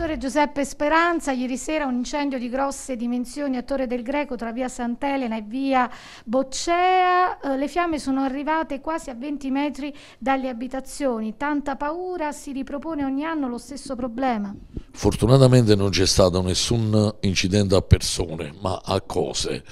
Professore Giuseppe Speranza, ieri sera un incendio di grosse dimensioni a Torre del Greco tra via Sant'Elena e via Boccea. Eh, le fiamme sono arrivate quasi a 20 metri dalle abitazioni. Tanta paura, si ripropone ogni anno lo stesso problema. Fortunatamente non c'è stato nessun incidente a persone, ma a cose.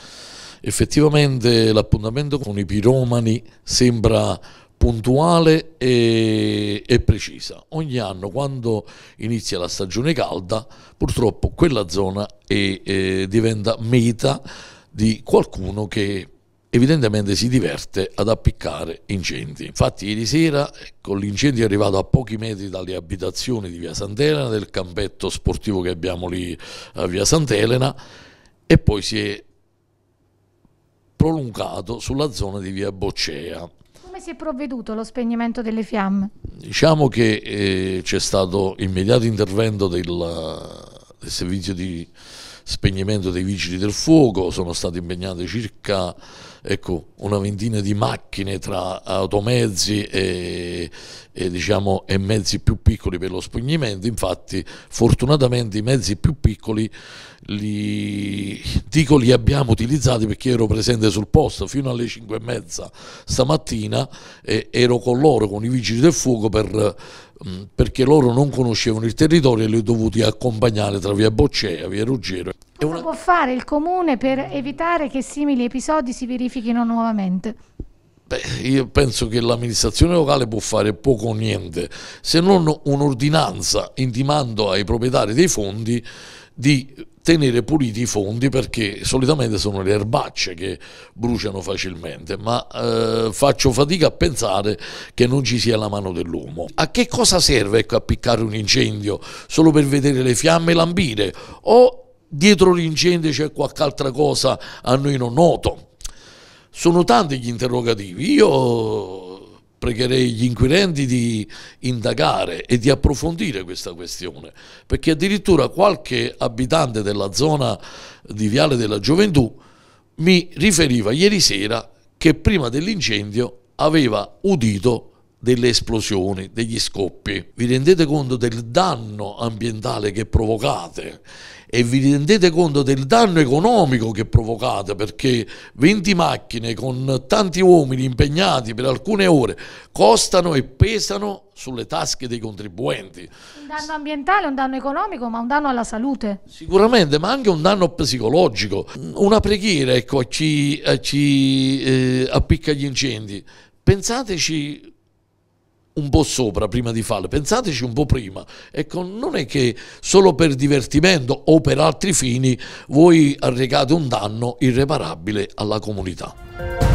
Effettivamente l'appuntamento con i piromani sembra puntuale e, e, precisa. Ogni anno quando inizia la stagione calda purtroppo quella zona è, è, diventa meta di qualcuno che evidentemente si diverte ad appiccare incendi. Infatti ieri sera con ecco, l'incendio è arrivato a pochi metri dalle abitazioni di Via Sant'Elena, del campetto sportivo che abbiamo lì a Via Sant'Elena e poi si è prolungato sulla zona di Via Boccea come si è provveduto allo spegnimento delle fiamme? Diciamo che eh, c'è stato immediato intervento del, del servizio di spegnimento dei vigili del fuoco, sono state impegnate circa ecco, una ventina di macchine tra automezzi e, e, diciamo, e, mezzi più piccoli per lo spegnimento, infatti fortunatamente i mezzi più piccoli li, dico, li abbiamo utilizzati perché ero presente sul posto fino alle 5 e mezza stamattina e ero con loro, con i vigili del fuoco per Mm, perché loro non conoscevano il territorio e li ho dovuti accompagnare tra via Boccea, via Ruggero. Cosa una... può fare il comune per evitare che simili episodi si verifichino nuovamente? Beh, io penso che l'amministrazione locale può fare poco o niente, se non un'ordinanza intimando ai proprietari dei fondi di tenere puliti i fondi perché solitamente sono le erbacce che bruciano facilmente, ma eh, faccio fatica a pensare che non ci sia la mano dell'uomo. A che cosa serve ecco, appiccare un incendio? Solo per vedere le fiamme lambire? O dietro l'incendio c'è qualche altra cosa a noi non noto? Sono tanti gli interrogativi. Io pregherei gli inquirenti di indagare e di approfondire questa questione, perché addirittura qualche abitante della zona di Viale della Gioventù mi riferiva ieri sera che prima dell'incendio aveva udito delle esplosioni, degli scoppi. Vi rendete conto del danno ambientale che provocate e vi rendete conto del danno economico che provocate perché 20 macchine con tanti uomini impegnati per alcune ore costano e pesano sulle tasche dei contribuenti. Un danno ambientale, un danno economico, ma un danno alla salute. Sicuramente, ma anche un danno psicologico. Una preghiera ecco, a chi, eh, appicca gli incendi. Pensateci un po' sopra prima di farle, pensateci un po' prima. Ecco, non è che solo per divertimento o per altri fini voi arrecate un danno irreparabile alla comunità.